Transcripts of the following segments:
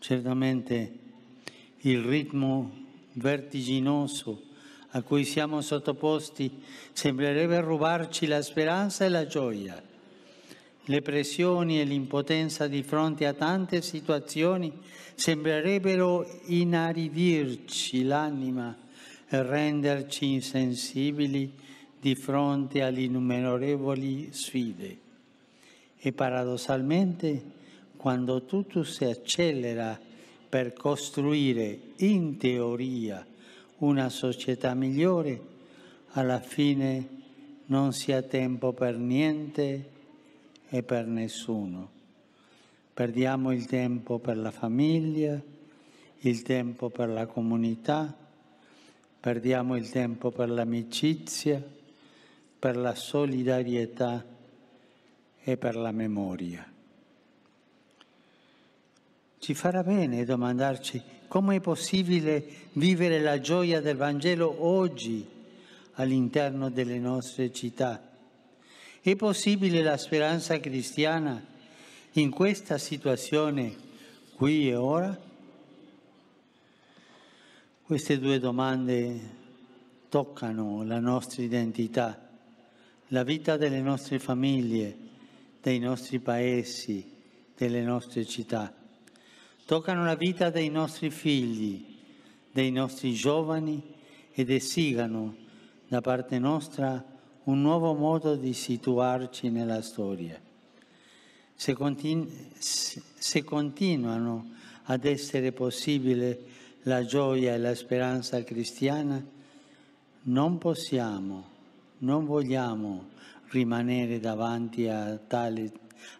Certamente il ritmo vertiginoso a cui siamo sottoposti sembrerebbe rubarci la speranza e la gioia. Le pressioni e l'impotenza di fronte a tante situazioni sembrerebbero inaridirci l'anima e renderci insensibili di fronte alle innumerevoli sfide. E paradossalmente quando tutto si accelera per costruire in teoria una società migliore, alla fine non si ha tempo per niente e per nessuno. Perdiamo il tempo per la famiglia, il tempo per la comunità, perdiamo il tempo per l'amicizia, per la solidarietà e per la memoria. Ci farà bene domandarci come è possibile vivere la gioia del Vangelo oggi all'interno delle nostre città. È possibile la speranza cristiana in questa situazione qui e ora? Queste due domande toccano la nostra identità, la vita delle nostre famiglie, dei nostri paesi, delle nostre città toccano la vita dei nostri figli, dei nostri giovani ed esigano da parte nostra un nuovo modo di situarci nella storia. Se, continu- se continuano ad essere possibile la gioia e la speranza cristiana, non possiamo, non vogliamo rimanere davanti a, tale,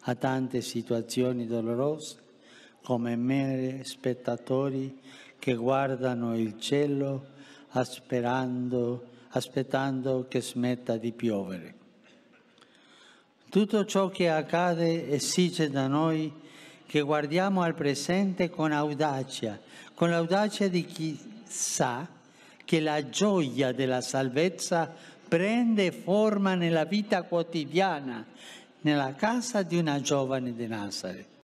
a tante situazioni dolorose come mere spettatori che guardano il cielo aspettando che smetta di piovere. Tutto ciò che accade esige da noi che guardiamo al presente con audacia, con l'audacia di chi sa che la gioia della salvezza prende forma nella vita quotidiana, nella casa di una giovane di Nazareth.